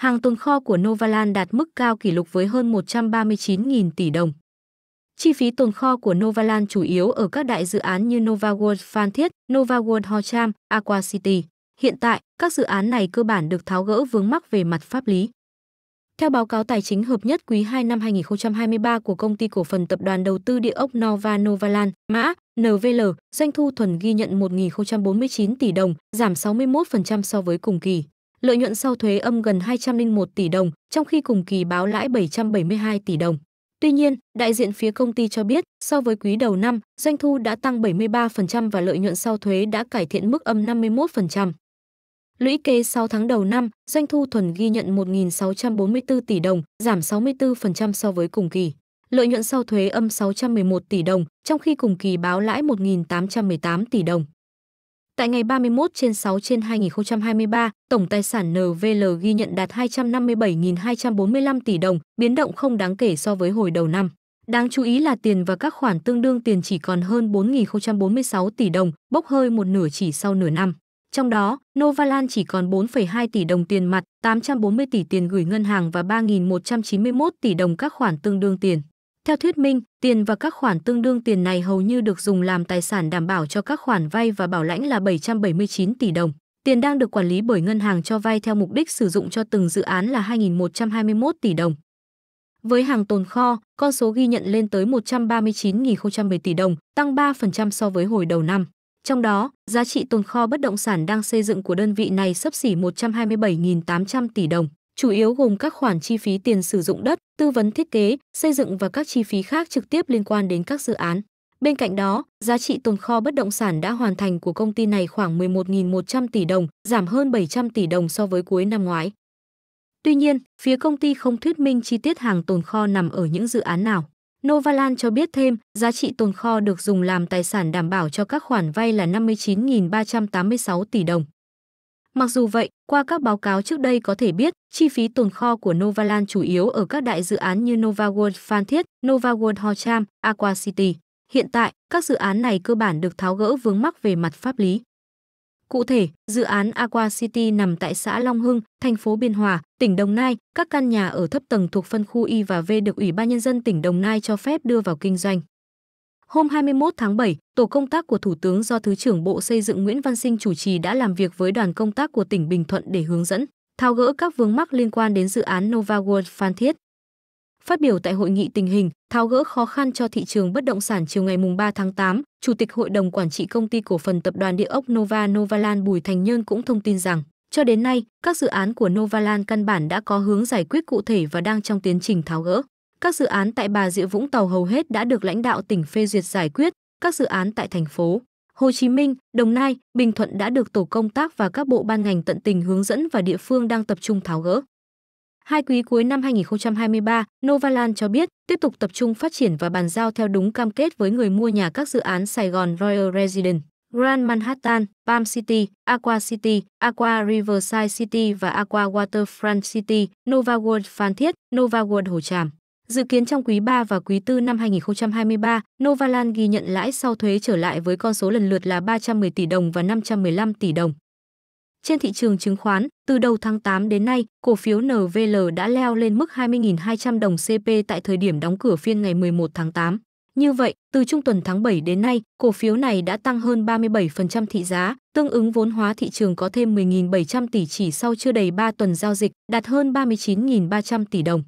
hàng tồn kho của Novaland đạt mức cao kỷ lục với hơn 139.000 tỷ đồng. Chi phí tồn kho của Novaland chủ yếu ở các đại dự án như NovaWorld Phan Thiết, NovaWorld Ho Cham, Aqua City. Hiện tại, các dự án này cơ bản được tháo gỡ vướng mắc về mặt pháp lý. Theo báo cáo tài chính hợp nhất quý 2 năm 2023 của công ty cổ phần tập đoàn đầu tư địa ốc Nova Novaland, mã NVL, doanh thu thuần ghi nhận 1.049 tỷ đồng, giảm 61% so với cùng kỳ lợi nhuận sau thuế âm gần 201 tỷ đồng, trong khi cùng kỳ báo lãi 772 tỷ đồng. Tuy nhiên, đại diện phía công ty cho biết, so với quý đầu năm, doanh thu đã tăng 73% và lợi nhuận sau thuế đã cải thiện mức âm 51%. Lũy kế 6 tháng đầu năm, doanh thu thuần ghi nhận 1.644 tỷ đồng, giảm 64% so với cùng kỳ. Lợi nhuận sau thuế âm 611 tỷ đồng, trong khi cùng kỳ báo lãi 1.818 tỷ đồng. Tại ngày 31 trên 6 trên 2023, tổng tài sản NVL ghi nhận đạt 257.245 tỷ đồng, biến động không đáng kể so với hồi đầu năm. Đáng chú ý là tiền và các khoản tương đương tiền chỉ còn hơn 4.046 tỷ đồng, bốc hơi một nửa chỉ sau nửa năm. Trong đó, Novaland chỉ còn 4,2 tỷ đồng tiền mặt, 840 tỷ tiền gửi ngân hàng và 3.191 tỷ đồng các khoản tương đương tiền. Theo thuyết minh, tiền và các khoản tương đương tiền này hầu như được dùng làm tài sản đảm bảo cho các khoản vay và bảo lãnh là 779 tỷ đồng. Tiền đang được quản lý bởi ngân hàng cho vay theo mục đích sử dụng cho từng dự án là 2.121 tỷ đồng. Với hàng tồn kho, con số ghi nhận lên tới 139.010 tỷ đồng, tăng 3% so với hồi đầu năm. Trong đó, giá trị tồn kho bất động sản đang xây dựng của đơn vị này sấp xỉ 127.800 tỷ đồng chủ yếu gồm các khoản chi phí tiền sử dụng đất, tư vấn thiết kế, xây dựng và các chi phí khác trực tiếp liên quan đến các dự án. Bên cạnh đó, giá trị tồn kho bất động sản đã hoàn thành của công ty này khoảng 11.100 tỷ đồng, giảm hơn 700 tỷ đồng so với cuối năm ngoái. Tuy nhiên, phía công ty không thuyết minh chi tiết hàng tồn kho nằm ở những dự án nào. Novaland cho biết thêm, giá trị tồn kho được dùng làm tài sản đảm bảo cho các khoản vay là 59.386 tỷ đồng. Mặc dù vậy, qua các báo cáo trước đây có thể biết, chi phí tồn kho của Novaland chủ yếu ở các đại dự án như Nova World Phan Thiết, Nova World Ho Cham, Aqua City. Hiện tại, các dự án này cơ bản được tháo gỡ vướng mắc về mặt pháp lý. Cụ thể, dự án Aqua City nằm tại xã Long Hưng, thành phố Biên Hòa, tỉnh Đồng Nai. Các căn nhà ở thấp tầng thuộc phân khu Y và V được Ủy ban Nhân dân tỉnh Đồng Nai cho phép đưa vào kinh doanh. Hôm 21 tháng 7, tổ công tác của Thủ tướng do Thứ trưởng Bộ Xây dựng Nguyễn Văn Sinh chủ trì đã làm việc với đoàn công tác của tỉnh Bình Thuận để hướng dẫn, tháo gỡ các vướng mắc liên quan đến dự án Nova World Phan Thiết. Phát biểu tại hội nghị tình hình tháo gỡ khó khăn cho thị trường bất động sản chiều ngày 3 tháng 8, Chủ tịch Hội đồng Quản trị Công ty Cổ phần Tập đoàn Địa ốc Nova Novaland Bùi Thành Nhơn cũng thông tin rằng, cho đến nay, các dự án của Novaland căn bản đã có hướng giải quyết cụ thể và đang trong tiến trình tháo gỡ. Các dự án tại Bà Rịa Vũng Tàu hầu hết đã được lãnh đạo tỉnh phê duyệt giải quyết, các dự án tại thành phố Hồ Chí Minh, Đồng Nai, Bình Thuận đã được tổ công tác và các bộ ban ngành tận tình hướng dẫn và địa phương đang tập trung tháo gỡ. Hai quý cuối năm 2023, Novaland cho biết tiếp tục tập trung phát triển và bàn giao theo đúng cam kết với người mua nhà các dự án Sài Gòn Royal Residence, Grand Manhattan, Palm City, Aqua City, Aqua Riverside City và Aqua Waterfront City, Nova World Phan Thiết, Nova World Hồ Tràm. Dự kiến trong quý 3 và quý 4 năm 2023, Novaland ghi nhận lãi sau thuế trở lại với con số lần lượt là 310 tỷ đồng và 515 tỷ đồng. Trên thị trường chứng khoán, từ đầu tháng 8 đến nay, cổ phiếu NVL đã leo lên mức 20.200 đồng CP tại thời điểm đóng cửa phiên ngày 11 tháng 8. Như vậy, từ trung tuần tháng 7 đến nay, cổ phiếu này đã tăng hơn 37% thị giá, tương ứng vốn hóa thị trường có thêm 10.700 tỷ chỉ sau chưa đầy 3 tuần giao dịch, đạt hơn 39.300 tỷ đồng.